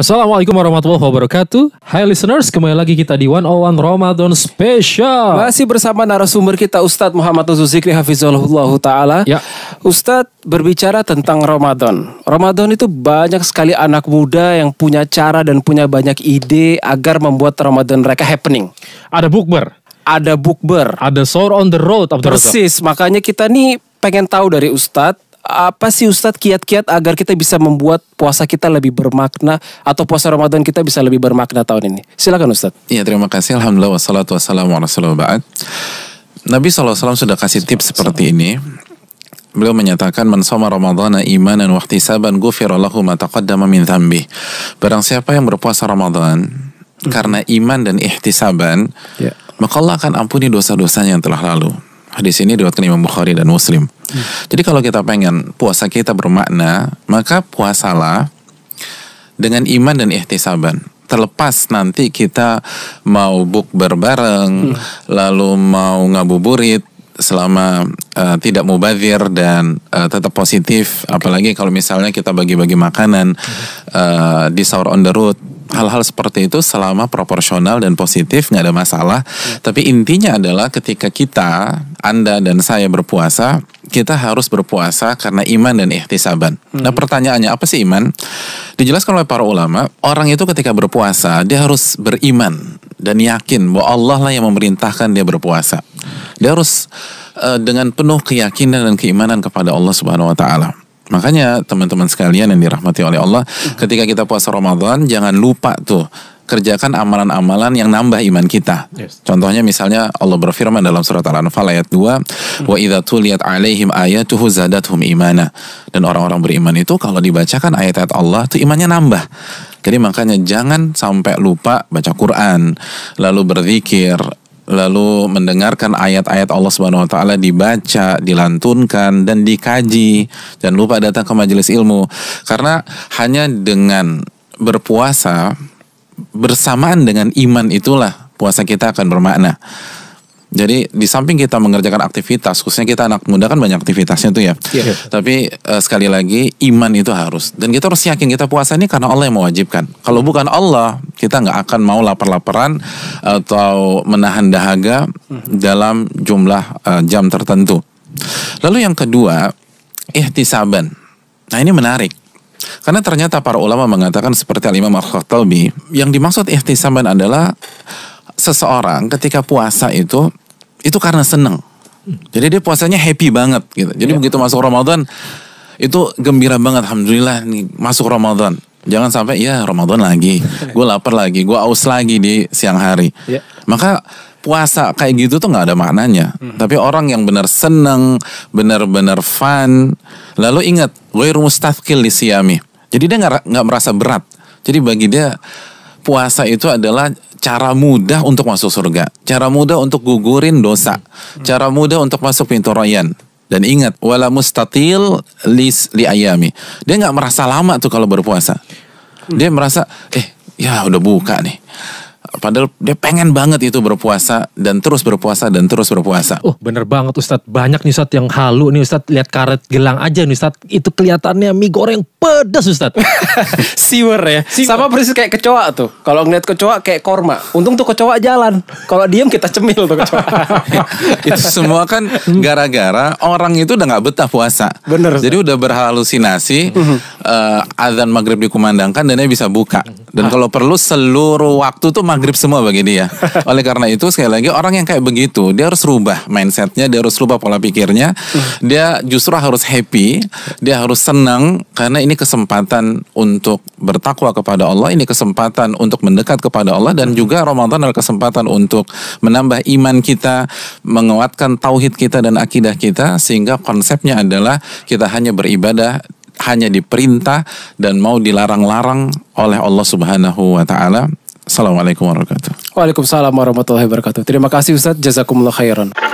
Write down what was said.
Assalamualaikum warahmatullahi wabarakatuh. Hai listeners, kembali lagi kita di 101 Ramadan Special. Masih bersama narasumber kita Ustadz Muhammad Uzu Zikri Ta'ala. Ya. Ustadz berbicara tentang Ramadan. Ramadan itu banyak sekali anak muda yang punya cara dan punya banyak ide agar membuat Ramadan mereka happening. Ada bukber. Ada bukber. Ada sore on the road. Persis, makanya kita nih pengen tahu dari Ustadz apa sih Ustadz kiat-kiat agar kita bisa membuat puasa kita lebih bermakna atau puasa Ramadan kita bisa lebih bermakna tahun ini? Silakan Ustadz. Iya terima kasih. Alhamdulillah wassalatu wassalamu ala Nabi SAW sudah kasih tips seperti ini. Beliau menyatakan man soma Ramadan imanan wa ihtisaban ghufira lahu ma taqaddama min dhanbi. Barang siapa yang berpuasa Ramadan hmm. karena iman dan ihtisaban, yeah. maka Allah akan ampuni dosa-dosanya yang telah lalu. Hadis ini diriwayatkan Imam Bukhari dan Muslim. Jadi kalau kita pengen puasa kita bermakna, maka puasalah dengan iman dan ihtisaban. Terlepas nanti kita mau buk berbareng, hmm. lalu mau ngabuburit selama uh, tidak mubazir dan uh, tetap positif okay. apalagi kalau misalnya kita bagi-bagi makanan uh, di sahur on the road hal-hal seperti itu selama proporsional dan positif nggak ada masalah. Hmm. Tapi intinya adalah ketika kita, Anda dan saya berpuasa, kita harus berpuasa karena iman dan ikhtisaban. Nah, hmm. Nah, pertanyaannya apa sih iman? Dijelaskan oleh para ulama, orang itu ketika berpuasa dia harus beriman dan yakin bahwa Allah lah yang memerintahkan dia berpuasa. Dia harus uh, dengan penuh keyakinan dan keimanan kepada Allah Subhanahu wa taala. Makanya teman-teman sekalian yang dirahmati oleh Allah, mm-hmm. ketika kita puasa Ramadan jangan lupa tuh kerjakan amalan-amalan yang nambah iman kita. Yes. Contohnya misalnya Allah berfirman dalam surat Al-Anfal ayat 2, hmm. "Wa idza tuliyat 'alaihim ayatuhu zadatuhum imana." Dan orang-orang beriman itu kalau dibacakan ayat-ayat Allah itu imannya nambah. Jadi makanya jangan sampai lupa baca Quran, lalu berzikir, lalu mendengarkan ayat-ayat Allah Subhanahu wa taala dibaca, dilantunkan dan dikaji. Jangan lupa datang ke majelis ilmu karena hanya dengan berpuasa bersamaan dengan iman itulah puasa kita akan bermakna. Jadi di samping kita mengerjakan aktivitas, khususnya kita anak muda kan banyak aktivitasnya tuh ya. Yeah. Iya. Tapi uh, sekali lagi iman itu harus. Dan kita harus yakin kita puasa ini karena Allah yang mewajibkan. Kalau bukan Allah, kita nggak akan mau lapar-laparan atau menahan dahaga mhm. dalam jumlah uh, jam tertentu. Lalu yang kedua, ihtisaban. Nah ini menarik. Karena ternyata para ulama mengatakan seperti Al-Imam Al-Khattabi, yang dimaksud ihtisaban adalah seseorang ketika puasa itu itu karena seneng. Jadi dia puasanya happy banget gitu. Jadi yeah. begitu masuk Ramadan itu gembira banget alhamdulillah nih masuk Ramadan. Jangan sampai ya Ramadan lagi. Gue lapar lagi, gue aus lagi di siang hari. Yeah. Maka puasa kayak gitu tuh nggak ada maknanya. Hmm. Tapi orang yang benar seneng, benar-benar fun, lalu ingat, gue mustafkil di siami. Jadi dia nggak merasa berat. Jadi bagi dia puasa itu adalah cara mudah untuk masuk surga, cara mudah untuk gugurin dosa, cara mudah untuk masuk pintu royan. Dan ingat, wala mustatil li, li ayami. Dia nggak merasa lama tuh kalau berpuasa. Dia merasa, eh ya udah buka nih Padahal dia pengen banget itu berpuasa dan terus berpuasa dan terus berpuasa. Oh bener banget Ustadz. Banyak nih Ustadz yang halu nih Ustadz. Lihat karet gelang aja nih Ustadz. Itu kelihatannya mie goreng pedas Ustadz. Siwer ya. Siwer. Sama persis kayak kecoa tuh. Kalau ngeliat kecoa kayak korma. Untung tuh kecoa jalan. Kalau diem kita cemil tuh kecoa. itu semua kan gara-gara orang itu udah gak betah puasa. Bener. Jadi udah berhalusinasi. Mhm uh, azan maghrib dikumandangkan dan dia bisa buka. Dan ah. kalau perlu seluruh waktu tuh maghrib semua bagi dia. Oleh karena itu sekali lagi orang yang kayak begitu dia harus rubah mindsetnya, dia harus rubah pola pikirnya. Hmm. Dia justru harus happy, dia harus senang karena ini kesempatan untuk bertakwa kepada Allah, ini kesempatan untuk mendekat kepada Allah dan juga Ramadan adalah kesempatan untuk menambah iman kita, menguatkan tauhid kita dan akidah kita sehingga konsepnya adalah kita hanya beribadah hanya diperintah dan mau dilarang-larang oleh Allah Subhanahu wa taala. Assalamualaikum warahmatullahi wabarakatuh. Waalaikumsalam warahmatullahi wabarakatuh. Terima kasih Ustaz, jazakumullah khairan.